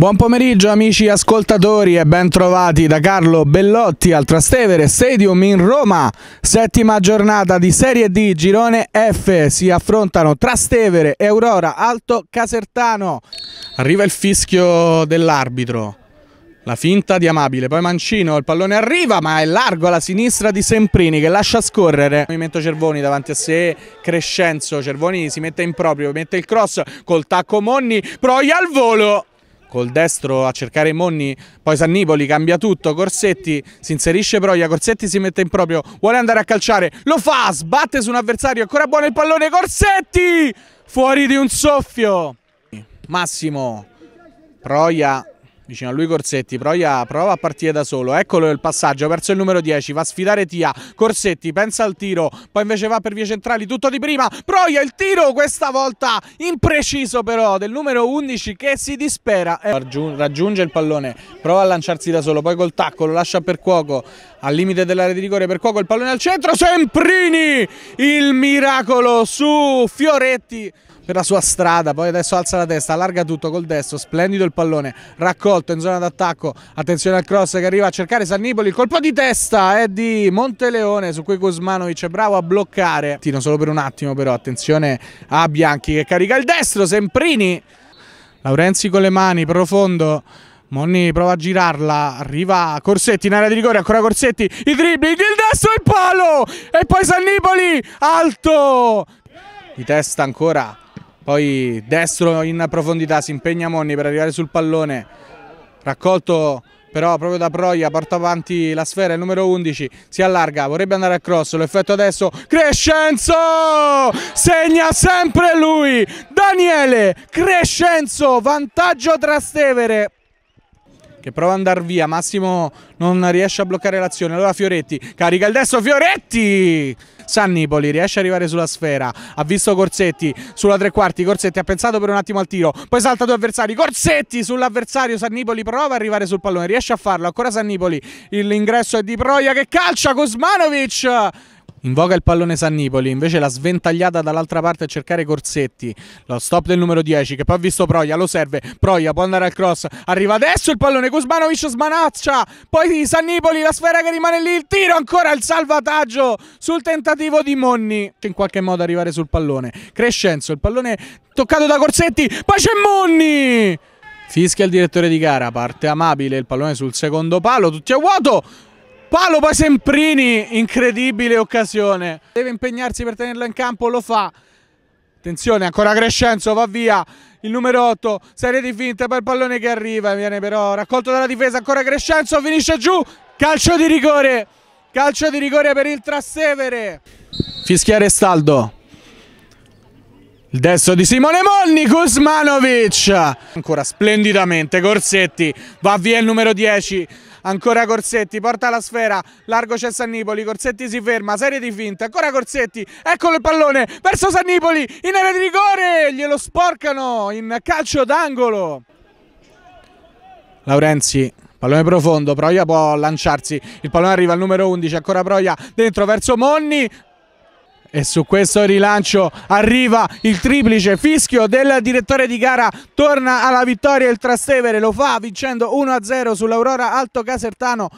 Buon pomeriggio amici ascoltatori e ben trovati da Carlo Bellotti al Trastevere Stadium in Roma. Settima giornata di Serie D, girone F. Si affrontano Trastevere, Aurora, Alto Casertano. Arriva il fischio dell'arbitro. La finta di Amabile, poi Mancino, il pallone arriva ma è largo alla sinistra di Semprini che lascia scorrere. Movimento Cervoni davanti a sé, Crescenzo, Cervoni si mette in proprio, mette il cross col tacco Monni, proia al volo col destro a cercare Monni, poi Sannipoli cambia tutto, Corsetti si inserisce Proia, Corsetti si mette in proprio, vuole andare a calciare, lo fa, sbatte su un avversario, ancora buono il pallone, Corsetti fuori di un soffio. Massimo, Proia vicino a lui Corsetti, Proia prova a partire da solo, eccolo il passaggio verso il numero 10, va a sfidare Tia, Corsetti pensa al tiro, poi invece va per vie centrali, tutto di prima, Proia il tiro questa volta impreciso però del numero 11 che si dispera, eh, raggiunge il pallone, prova a lanciarsi da solo, poi col tacco lo lascia per Cuoco, al limite dell'area di rigore per Cuoco il pallone al centro, Semprini, il miracolo su Fioretti per la sua strada, poi adesso alza la testa, allarga tutto col destro, splendido il pallone, raccolto in zona d'attacco, attenzione al cross che arriva a cercare San il colpo di testa è di Monteleone su cui Guzmanovic è bravo a bloccare, tiro solo per un attimo però, attenzione a Bianchi che carica il destro, Semprini, Laurenzi con le mani, profondo, Monni prova a girarla, arriva Corsetti in area di rigore, ancora Corsetti, i dribbling, il destro il palo e poi Sannipoli, alto, di testa ancora poi destro in profondità si impegna Monni per arrivare sul pallone raccolto però proprio da Proia porta avanti la sfera il numero 11 si allarga vorrebbe andare a cross l'effetto adesso Crescenzo segna sempre lui Daniele Crescenzo vantaggio Trastevere che prova ad andare via, Massimo non riesce a bloccare l'azione, allora Fioretti carica il destro, Fioretti! San Nipoli riesce ad arrivare sulla sfera, ha visto Corsetti sulla tre quarti, Corsetti ha pensato per un attimo al tiro, poi salta due avversari, Corsetti sull'avversario, San Nipoli prova ad arrivare sul pallone, riesce a farlo, ancora San Nipoli, l'ingresso è di Proia che calcia Kosmanovic! Invoca il pallone Sannipoli, invece la sventagliata dall'altra parte a cercare Corsetti. Lo stop del numero 10 che poi ha visto Proia, lo serve. Proia può andare al cross. Arriva adesso il pallone Cusmanovic smanaccia. Poi Sannipoli, la sfera che rimane lì, il tiro ancora il salvataggio sul tentativo di Monni. In qualche modo arrivare sul pallone. Crescenzo, il pallone toccato da Corsetti, poi c'è Monni. Fischia il direttore di gara, parte amabile, il pallone sul secondo palo, tutti a vuoto. Palo poi Semprini, incredibile occasione. Deve impegnarsi per tenerla in campo, lo fa. Attenzione, ancora Crescenzo, va via. Il numero 8, serie di finta per il pallone che arriva, viene però raccolto dalla difesa, ancora Crescenzo, finisce giù. Calcio di rigore, calcio di rigore per il Trassevere. Fischiere Staldo. Il destro di Simone Monni, Kuzmanovic. Ancora splendidamente, Corsetti, va via il numero 10 ancora Corsetti, porta la sfera, largo c'è Sannipoli, Corsetti si ferma, serie di finte, ancora Corsetti, eccolo il pallone verso Sannipoli, in area di rigore, glielo sporcano in calcio d'angolo. Laurenzi Pallone profondo, Proia può lanciarsi, il pallone arriva al numero 11, ancora Proia dentro verso Monni, e su questo rilancio arriva il triplice fischio del direttore di gara, torna alla vittoria il Trastevere, lo fa vincendo 1-0 sull'Aurora Alto Casertano